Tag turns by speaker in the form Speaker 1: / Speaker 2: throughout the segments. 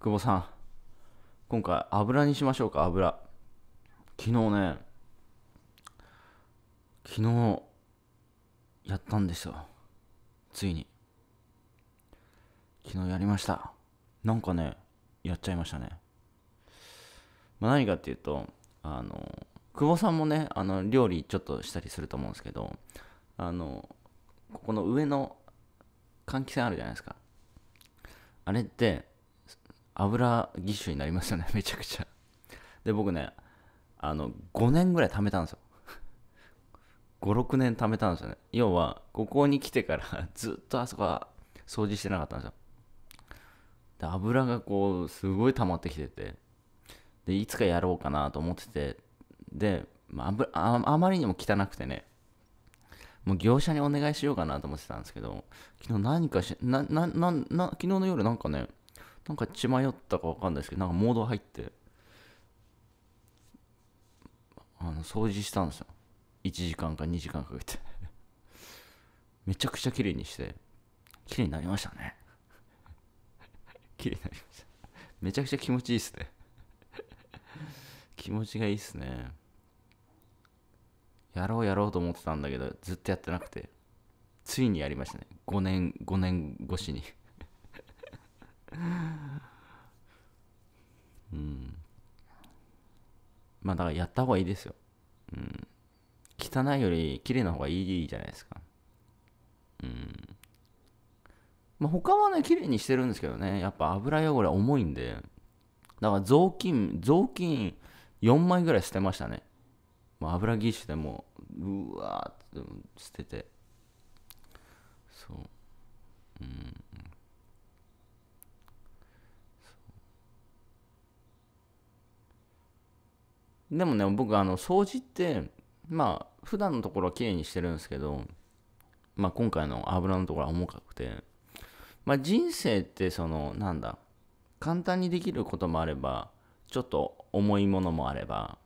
Speaker 1: 久保さん今回油にしましょうか油昨日ね昨日やったんですよついに昨日やりましたなんかねやっちゃいましたね、まあ、何かっていうとあの久保さんもねあの料理ちょっとしたりすると思うんですけどあのここの上の換気扇あるじゃないですかあれって油ぎっしになりますよね、めちゃくちゃ。で、僕ね、あの、5年ぐらい貯めたんですよ。5、6年貯めたんですよね。要は、ここに来てから ずっとあそこは掃除してなかったんですよ。で、油がこう、すごい溜まってきてて、で、いつかやろうかなと思ってて、で、まあ、ああまりにも汚くてね、もう業者にお願いしようかなと思ってたんですけど、昨日何かし、な、な、な、な昨日の夜なんかね、なんか血迷ったか分かんないですけどなんかモード入ってあの掃除したんですよ1時間か2時間かけて めちゃくちゃ綺麗にして綺麗になりましたね綺麗になりましためちゃくちゃ気持ちいいっすね気持ちがいいっすねやろうやろうと思ってたんだけどずっとやってなくてついにやりましたね5年5年越しにうんまあだからやった方がいいですようん汚いより綺麗な方がいいじゃないですかうんまあ他はね綺麗にしてるんですけどねやっぱ油汚れ重いんでだから雑巾雑巾4枚ぐらい捨てましたねもう油ぎっしでもううわーって捨ててそううんでもね僕あの掃除ってまあ普段のところは綺麗にしてるんですけど、まあ、今回の油のところは重かくて、まあ、人生ってそのなんだ簡単にできることもあればちょっと重いものもあれば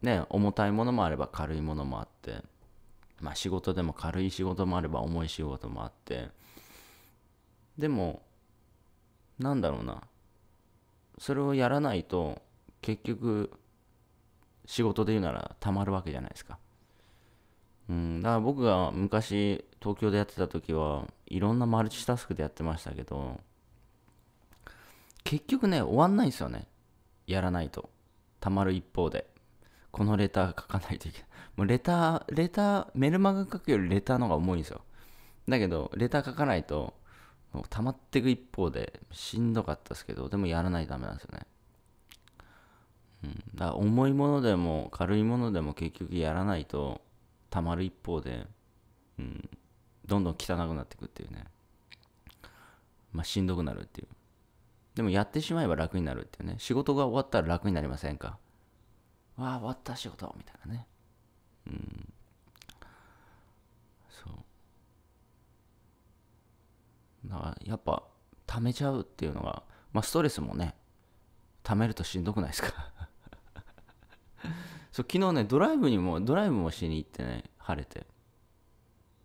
Speaker 1: ね重たいものもあれば軽いものもあって、まあ、仕事でも軽い仕事もあれば重い仕事もあってでもなんだろうなそれをやらないと結局仕事で言うならたまるわけじゃないですか。うん、だから僕が昔東京でやってた時はいろんなマルチタスクでやってましたけど結局ね終わんないんですよねやらないとたまる一方でこのレター書かないといけない もうレターレターメルマガ書くよりレターの方が重いんですよだけどレター書かないと溜まっていく一方でしんどかったですけどでもやらないとダメなんですよねうん、だ重いものでも軽いものでも結局やらないとたまる一方で、うん、どんどん汚くなっていくっていうね、まあ、しんどくなるっていうでもやってしまえば楽になるっていうね仕事が終わったら楽になりませんかわあ終わった仕事みたいなねうんそうだからやっぱ溜めちゃうっていうのがまあストレスもね溜めるとしんどくないですかそう昨日ねドライブにもドライブもしに行ってね晴れて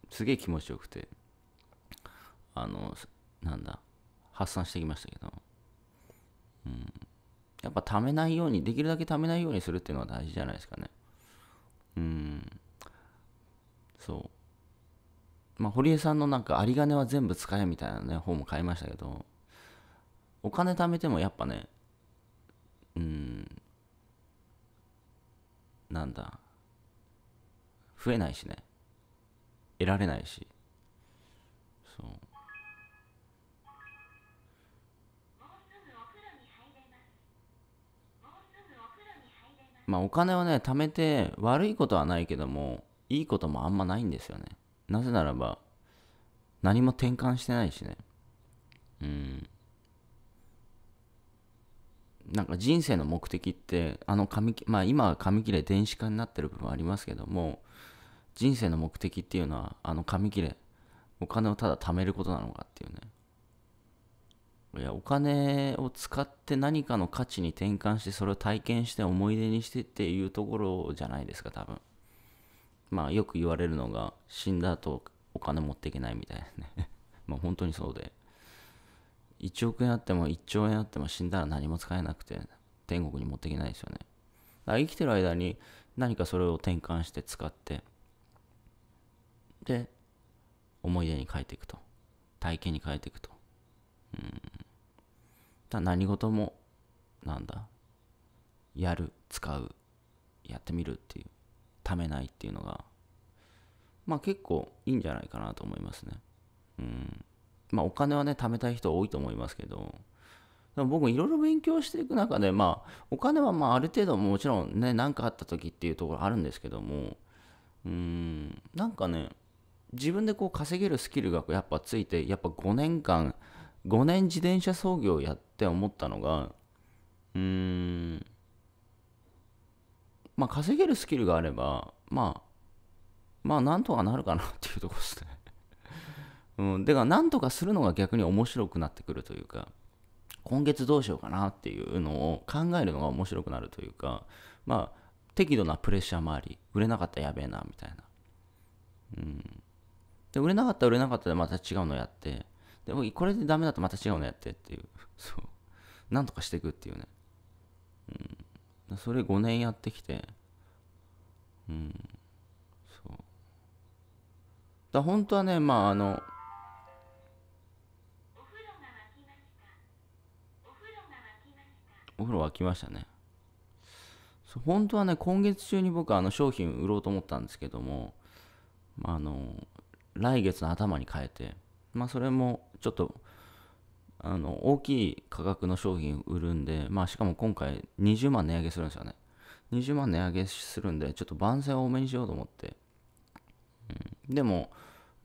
Speaker 1: すげえ気持ちよくてあのなんだ発散してきましたけどうんやっぱためないようにできるだけためないようにするっていうのは大事じゃないですかねうんそうまあ堀江さんのなんか有り金は全部使えみたいなね本も買いましたけどお金貯めてもやっぱねなんだ増えないしね得られないしそうまあお金はね貯めて悪いことはないけどもいいこともあんまないんですよねなぜならば何も転換してないしねうんなんか人生の目的ってあの紙まあ今は紙切れ電子化になってる部分ありますけども人生の目的っていうのはあの紙切れお金をただ貯めることなのかっていうねいやお金を使って何かの価値に転換してそれを体験して思い出にしてっていうところじゃないですか多分まあよく言われるのが死んだ後お金持っていけないみたいなね まあ本当にそうで1億円あっても1兆円あっても死んだら何も使えなくて天国に持っていけないですよね。だから生きてる間に何かそれを転換して使って、で、思い出に変えていくと。体験に変えていくと。うん。だ何事も、なんだ、やる、使う、やってみるっていう、ためないっていうのが、まあ結構いいんじゃないかなと思いますね。うん。まあ、お金はね、貯めたい人多いと思いますけど、でも僕いろいろ勉強していく中で、まあ、お金はまあある程度もちろんね、何かあった時っていうところあるんですけども、うん、なんかね、自分でこう稼げるスキルがやっぱついて、やっぱ5年間、5年自転車操業やって思ったのが、うーん、まあ稼げるスキルがあれば、まあ、まあなんとかなるかなっていうとこですねうん、だから何とかするのが逆に面白くなってくるというか今月どうしようかなっていうのを考えるのが面白くなるというかまあ適度なプレッシャーもあり売れなかったらやべえなみたいな、うん、で売れなかったら売れなかったらまた違うのやってでもこれでダメだとまた違うのやってっていう そうなんとかしていくっていうね、うん、それ5年やってきてうんそうだ本当はねまああのお風呂沸きましたね。本当はね、今月中に僕あの商品売ろうと思ったんですけども、まあ、あの、来月の頭に変えて、まあ、それもちょっと、あの、大きい価格の商品売るんで、まあ、しかも今回20万値上げするんですよね。20万値上げするんで、ちょっと番宣多めにしようと思って。うん、でも、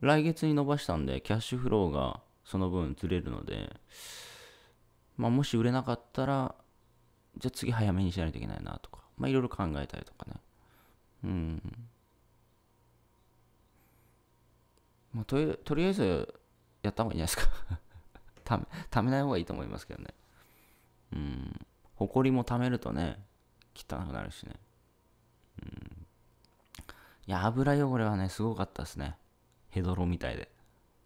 Speaker 1: 来月に伸ばしたんで、キャッシュフローがその分ずれるので、まあ、もし売れなかったら、じゃあ次早めにしないといけないなとか、まあいろいろ考えたりとかね。うん。まあ、ととりあえず、やった方がいいんじゃないですか ため。ない方がいいと思いますけどね。うん。埃もためるとね、汚くなるしね。うん。いや、油汚れはね、すごかったですね。ヘドロみたいで。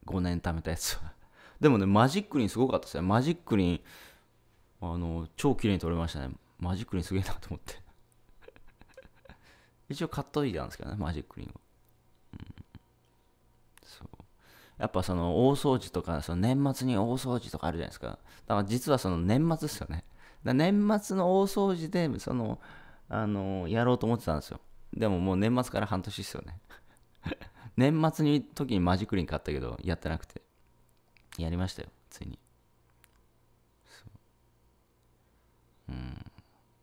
Speaker 1: 5年貯めたやつはでもね、マジックリンすごかったですね。マジックリンあの、超綺麗に撮れましたね。マジックリンすげえなと思って 一応買っといたんですけどね、マジックリンは。うん、そう。やっぱその大掃除とか、その年末に大掃除とかあるじゃないですか。だから実はその年末ですよね。だ年末の大掃除で、その、あの、やろうと思ってたんですよ。でももう年末から半年ですよね 年末に時にマジックリン買ったけど、やってなくて。やりましたよ、ついに。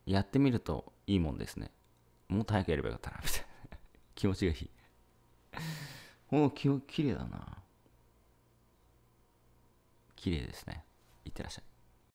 Speaker 1: やってみるといいもんですね。もっと早くやればよかったな、みたいな。気持ちがいい。おお、きれいだな。綺麗ですね。いってらっしゃい。